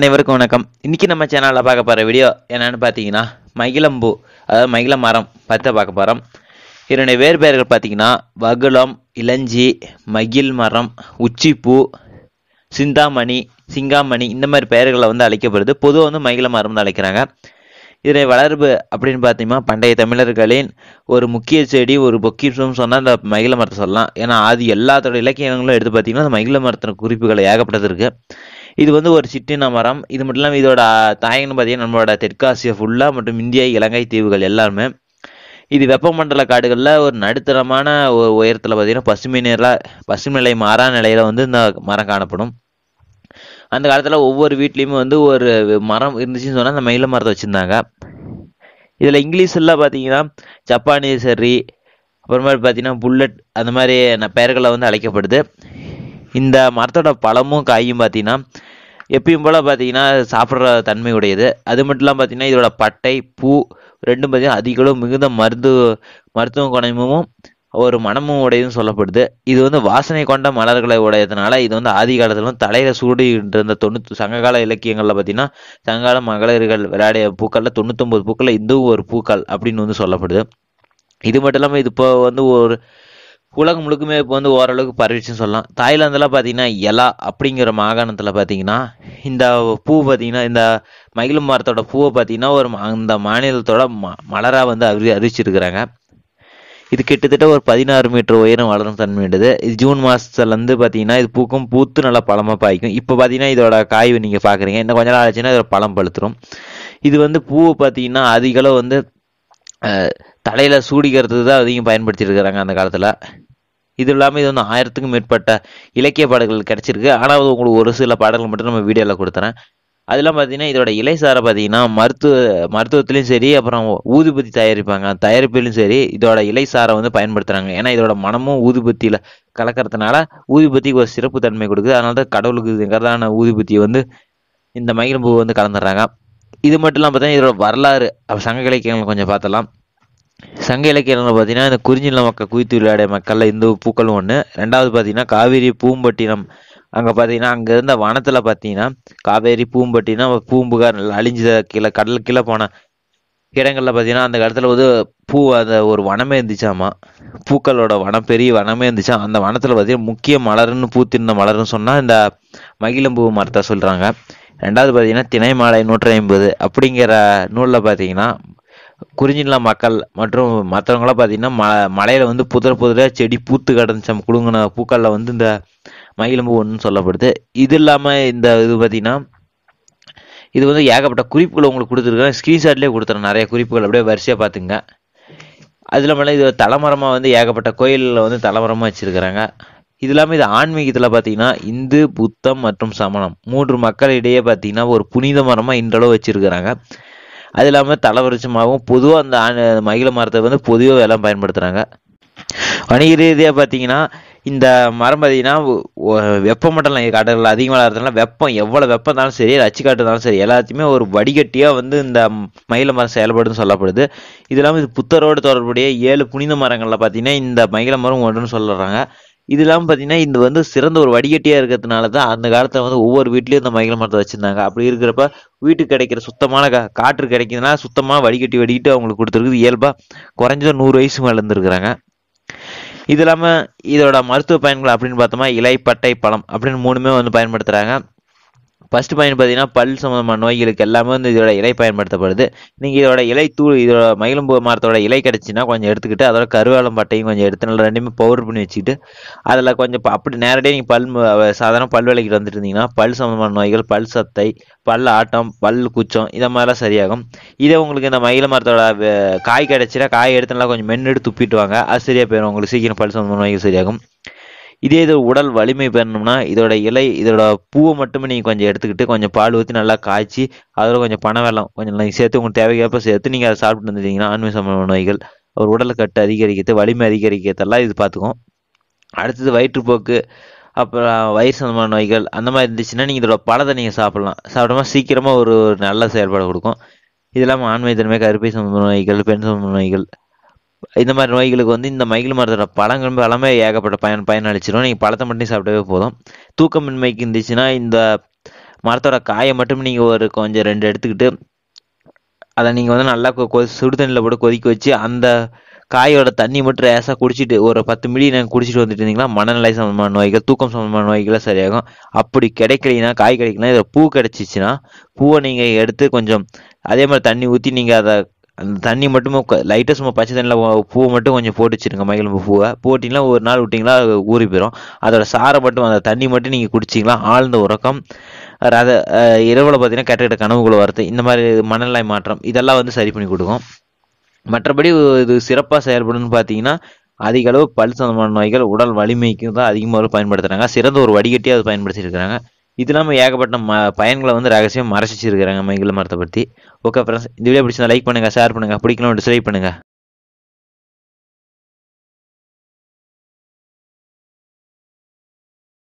அனைவருக்கும் வணக்கம் இன்றைக்கி நம்ம சேனலில் பார்க்க போகிற வீடியோ என்னென்னு பார்த்தீங்கன்னா மகிழம்பூ அதாவது மகிழ மரம் பற்ற பார்க்க போகிறோம் இதனுடைய வேறு பெயர்கள் பார்த்தீங்கன்னா வகுளம் இளஞ்சி மகிழ் மரம் உச்சிப்பூ சிந்தாமணி சிங்காமணி இந்த மாதிரி பெயர்களை வந்து அழைக்கப்படுது பொதுவாக வந்து மகிழ மரம் தான் அழைக்கிறாங்க இதனை வளர்ப்பு அப்படின்னு பார்த்தீங்கன்னா பண்டைய தமிழர்களின் ஒரு முக்கிய செடி ஒரு பொக்கிஷம் சொன்னால் அந்த மகிழ மரத்தை சொல்லலாம் ஏன்னா அது எல்லாத்தோட இலக்கியங்களும் எடுத்து பார்த்தீங்கன்னா அந்த மகிழ மரத்தின் குறிப்புகளை ஏகப்பட்டது இருக்குது இது வந்து ஒரு சிட்டின மரம் இது மட்டும் இல்லாமல் இதோட தாயங்கன்னு பார்த்தீங்கன்னா நம்மளோட தெற்காசியா ஃபுல்லாக மற்றும் இந்தியா இலங்கை தீவுகள் எல்லாருமே இது வெப்பமண்டல காடுகளில் ஒரு நடுத்தரமான உயரத்தில் பார்த்தீங்கன்னா பசுமை நிலை பசுமை நிலை மாறா நிலையில் வந்து இந்த மரம் காணப்படும் அந்த காலத்தில் ஒவ்வொரு வீட்லேயுமே வந்து ஒரு மரம் இருந்துச்சுன்னு சொன்னால் அந்த மயில மரத்தை வச்சுருந்தாங்க இதில் இங்கிலீஷில் பார்த்தீங்கன்னா ஜப்பானீஸ் சரி அப்புறமேட்டு பார்த்தீங்கன்னா புல்லட் அந்த மாதிரி பெயர்களை வந்து அழைக்கப்படுது இந்த மரத்தோட பழமும் காயும் பார்த்தீங்கன்னா எப்பயும் போல் பார்த்தீங்கன்னா சாப்பிட்ற தன்மை உடையது அது மட்டும் இல்லாமல் பார்த்தீங்கன்னா இதோட பட்டை பூ ரெண்டும் பார்த்தீங்கன்னா அதிகளும் மிகுந்த மருந்து மருத்துவ குணமும் ஒரு மனமும் உடையதுன்னு சொல்லப்படுது இது வந்து வாசனை கொண்ட மலர்களை உடையதுனால இது வந்து ஆதி காலத்திலும் தலையில சூடிட்டு இருந்த தொண்ணூத்தி சங்ககால இலக்கியங்கள்ல பார்த்தீங்கன்னா சங்ககால மகளிர்கள் விளையாடிய பூக்கள்ல தொண்ணூத்தொம்பது பூக்கள்ல இதுவும் ஒரு பூக்கள் அப்படின்னு வந்து சொல்லப்படுது இது மட்டும் இல்லாமல் இது இப்போ வந்து ஒரு உலகம் முழுக்குமே இப்போ வந்து ஓரளவுக்கு பரவிச்சுன்னு சொல்லலாம் தாய்லாந்தில் பார்த்தீங்கன்னா எலா அப்படிங்கிற மாகாணத்தில் பார்த்தீங்கன்னா இந்த பூ பார்த்தீங்கன்னா இந்த மகிழும் மரத்தோட பூவை பார்த்தீங்கன்னா ஒரு அந்த மாநிலத்தோட ம மலராக வந்து அறி அறிவிச்சிருக்கிறாங்க இது கிட்டத்தட்ட ஒரு பதினாறு மீட்டர் உயரம் வளரும் தன்மையுண்டது இது ஜூன் மாதத்துலேருந்து பார்த்தீங்கன்னா இது பூக்கும் பூத்து நல்லா பழமாக பாய்க்கும் இப்போ பார்த்தீங்கன்னா இதோட காய் நீங்கள் பார்க்குறீங்க இன்னும் கொஞ்ச நாள் ஆச்சுன்னா இதோட பழம் பழுத்துரும் இது வந்து பூவை பார்த்தீங்கன்னா அதிகளவு வந்து தலையில் சூடிக்கிறது தான் அதிகம் இருக்கிறாங்க அந்த காலத்தில் இது இல்லாமல் இது வந்து ஆயிரத்துக்கும் மேற்பட்ட இலக்கிய பாடல்கள் கிடச்சிருக்கு ஆனால் அது உங்களுக்கு ஒரு சில பாடல்கள் மட்டும் நம்ம வீடியோவில் கொடுத்துறேன் அதெல்லாம் பார்த்தீங்கன்னா இதோட இலைசாரை பார்த்தீங்கன்னா மருத்துவ மருத்துவத்துலேயும் சரி அப்புறம் ஊதுபத்தி தயாரிப்பாங்க தயாரிப்புலையும் சரி இதோட இலைசாரை வந்து பயன்படுத்துகிறாங்க ஏன்னா இதோட மனமும் ஊதுபத்தியில் கலக்கிறதுனால ஊதுபத்திக்கு ஒரு சிறப்பு தன்மை கொடுக்குது அதனால தான் கடவுளுக்கு கரதான ஊதுபத்தியை வந்து இந்த மயிலும் வந்து கலந்துடுறாங்க இது மட்டும் இல்லாமல் பார்த்தீங்கன்னா இதோட வரலாறு சங்க இலக்கியங்கள் கொஞ்சம் பார்த்தலாம் சங்க இலக்கியங்கள் பார்த்தீங்கன்னா இந்த குறிஞ்சில மக்கள் குவித்து விளையாடிய மக்களில் இந்த பூக்களும் ஒன்று ரெண்டாவது பார்த்தீங்கன்னா காவேரி பூம்பட்டினம் அங்கே பார்த்தீங்கன்னா அங்கே இருந்த வனத்தில் பார்த்தீங்கன்னா காவேரி பூம்பட்டினம் பூம்புகார் அழிஞ்ச கீழே கடல் கீழே போன இடங்களில் பார்த்தீங்கன்னா அந்த இடத்துல வந்து பூ அந்த ஒரு வனமே இருந்துச்சாமா பூக்களோட வனம் பெரிய வனமே இருந்துச்சா அந்த வனத்தில் பார்த்தீங்கன்னா முக்கிய மலர்னு பூத்திருந்த மலர்னு சொன்னால் இந்த மகிழம்பூ மரத்தை சொல்கிறாங்க ரெண்டாவது பார்த்தீங்கன்னா திணை மாலை நூற்றி ஐம்பது அப்படிங்கிற நூலில் பார்த்தீங்கன்னா குறிஞ்சின மக்கள் மற்றும் மற்றவங்களாம் பார்த்தீங்கன்னா ம மலையில் வந்து புதிர புதிராக செடி பூத்து கிடந்துச்சம் குழுங்கின பூக்களில் வந்து இந்த மயிலம்பு ஒன்றுன்னு சொல்லப்படுது இது இல்லாமல் இந்த இது பார்த்தீங்கன்னா இது வந்து ஏகப்பட்ட குறிப்புகள் உங்களுக்கு கொடுத்துருக்கேன் ஸ்க்ரீன்ஷாட்லேயே கொடுத்துறேன் நிறைய குறிப்புகள் அப்படியே வரிசையாக பார்த்துங்க அது இல்லாமல் இது தலைமரமாக வந்து ஏகப்பட்ட கோயிலில் வந்து தலைமரமாக வச்சுருக்கிறாங்க இது இல்லாமல் இது ஆன்மீகத்தில் பார்த்தீங்கன்னா இந்து புத்தம் மற்றும் சமணம் மூன்று மக்களிடையே பார்த்தீங்கன்னா ஒரு புனித மரமாக இன்றளவு வச்சுருக்கிறாங்க அது இல்லாமல் தலைவரிச்சமாகவும் பொதுவாக அந்த மகிழ மரத்தை வந்து பொதுவாக வேலை பயன்படுத்துகிறாங்க வணிக ரீதியாக பார்த்தீங்கன்னா இந்த மரம் பார்த்தீங்கன்னா வெப்பமண்டலம் கடலில் அதிகமாக இருக்கிறதுனால வெப்பம் எவ்வளோ வெப்பம் இருந்தாலும் சரி ரச்சு காட்டுனாலும் சரி எல்லாத்தையுமே ஒரு வடிகட்டியாக வந்து இந்த மயில மரம் செயல்படுன்னு சொல்லப்படுது இது இல்லாமல் இது புத்தரோடு தொடர்புடைய ஏழு புனித மரங்களில் பார்த்தீங்கன்னா இந்த மயில மரம் ஒன்றுன்னு சொல்லுறாங்க இது இல்லாமல் பார்த்தீங்கன்னா இது வந்து சிறந்த ஒரு வடிகட்டியாக இருக்கிறதுனால தான் அந்த காலத்தில் வந்து ஒவ்வொரு வீட்லேயும் இந்த மகிழ மரத்தை வச்சுருந்தாங்க அப்படி இருக்கிறப்ப வீட்டுக்கு கிடைக்கிற சுத்தமான கா காற்று கிடைக்கிறதுனால சுத்தமாக வடிகட்டி வடிகிட்டு அவங்களுக்கு கொடுத்துருக்குது இயல்பாக குறைஞ்ச நூறு வயசு மேலே இருந்துருக்குறாங்க இது இல்லாமல் இதோட மருத்துவ பயன்கள் அப்படின்னு பார்த்தோம்னா இலை பட்டை பழம் அப்படின்னு மூணுமே வந்து பயன்படுத்துகிறாங்க ஃபர்ஸ்ட் பாயிண்ட் பார்த்தீங்கன்னா பல் சம்மந்தமான நோய்களுக்கு எல்லாமே வந்து இதோட இலை பயன்படுத்தப்படுது நீங்கள் இதோட இலை தூள் இதோட மயிலம்பு மரத்தோட இலை கிடச்சின்னா கொஞ்சம் எடுத்துக்கிட்டு அதோட கருவேலம் பட்டையும் கொஞ்சம் எடுத்து நல்லா ரெண்டுமே பவுடர் பண்ணி வச்சுக்கிட்டு அதில் கொஞ்சம் அப்படி நேரடியாக நீங்கள் பல் சாதாரண பல் விலைக்கு வந்துட்டு இருந்தீங்கன்னா பல் சம்மந்தமான நோய்கள் பல் சத்தை பல் ஆட்டம் பல் குச்சம் இதை மாதிரிலாம் சரியாகும் இதே உங்களுக்கு இந்த மயில மரத்தோட காய் கிடச்சினா காய் எடுத்து நல்லா கொஞ்சம் மென்று துப்பிட்டு வாங்க அது சரியாக போயிடும் உங்களுக்கு சீக்கிரம் பல் சம்மந்தமான நோய்கள் சரியாகும் இதே இது உடல் வலிமை பெறணும்னா இதோட இலை இதோட பூவை மட்டுமே நீங்கள் கொஞ்சம் எடுத்துக்கிட்டு கொஞ்சம் பால் ஊற்றி நல்லா காய்ச்சி அதில் கொஞ்சம் பனை வெள்ளம் கொஞ்சம் நீங்கள் சேர்த்து உங்களுக்கு தேவைக்கேற்ப சேர்த்து நீங்கள் அதை சாப்பிட்டு வந்துட்டீங்கன்னா ஆன்மீக சம்பந்த நோய்கள் ஒரு உடல் கட்டு அதிகரிக்கிறது வலிமை அதிகரிக்கிறதெல்லாம் இது பார்த்துக்கும் அடுத்தது வயிற்றுப்போக்கு அப்புறம் வயிறு சம்பந்தமான நோய்கள் அந்த மாதிரி இருந்துச்சுன்னா நீங்கள் இதோட பழத்தை நீங்கள் சாப்பிட்லாம் சாப்பிடமா சீக்கிரமாக ஒரு நல்ல செயல்பாடு கொடுக்கும் இது இல்லாமல் ஆண்மை தன்மை கருப்பை சம்பந்த நோய்கள் பெண் சம்பந்த நோய்கள் இந்த மாதிரி நோய்களுக்கு வந்து இந்த மயில் மரத்தோட பழங்கள் எல்லாமே ஏகப்பட்ட பயன் பயன் அளிச்சிடும் நீங்கள் பழத்தை மட்டும் சாப்பிட்டவே போதும் தூக்கமின்மைக்கு இருந்துச்சுன்னா இந்த மரத்தோட காயை மட்டும் நீங்கள் ஒரு கொஞ்சம் ரெண்டு எடுத்துக்கிட்டு அதை நீங்கள் வந்து நல்லா சுடு தண்ணியில் போட்டு கொதிக்க வச்சு அந்த காயோட தண்ணி மட்டும் ரேசாக குடிச்சிட்டு ஒரு பத்து மில்லி நாங்கள் குடிச்சிட்டு வந்துட்டு இருந்தீங்கன்னா மனநிலை சம்மந்தமான நோய்கள் தூக்கம் சம்மந்தமான நோய்களை சரியாகும் அப்படி கிடைக்கலைன்னா காய் கிடைக்கலாம் இதில் பூ கிடச்சிச்சின்னா பூவை நீங்கள் எடுத்து கொஞ்சம் அதே மாதிரி தண்ணி ஊற்றி நீங்கள் அதை அந்த தண்ணி மட்டும் லைட்டாக சும்மா பச்சை தண்ணியில் பூ மட்டும் கொஞ்சம் போட்டு வச்சுருங்க மகிழ்ம்பு பூவை போட்டிங்கன்னா ஒரு நாள் விட்டிங்களா ஊறி போயிடும் அதோட சாரை மட்டும் அந்த தண்ணி மட்டும் நீங்கள் குடிச்சிங்களா ஆழ்ந்த உறக்கம் ரத இரவில் பார்த்தீங்கன்னா கெட்ட கெட்ட கனவுகளை வரது இந்த மாதிரி மனநிலை மாற்றம் இதெல்லாம் வந்து சரி பண்ணி கொடுக்கும் மற்றபடி இது சிறப்பாக செயல்படும்னு பார்த்தீங்கன்னா அதிக அளவு பல் சந்தமான நோய்கள் உடல் வலிமைக்கு தான் அதிகமாக பயன்படுத்துகிறாங்க சிறந்த ஒரு வடிகட்டியாக அதை பயன்படுத்தியிருக்கிறாங்க இது இல்லாமல் ஏகப்பட்ட ம பயன்களை வந்து ரகசியம் மறைச்சிருக்கிறாங்க மைக்கில் மரத்தை பற்றி ஓகே ஃப்ரெண்ட்ஸ் இந்த வீடியோ பிடிச்சிருந்தா லைக் பண்ணுங்கள் ஷேர் பண்ணுங்கள் பிடிக்கணும் டிஸ்லைக் பண்ணுங்கள்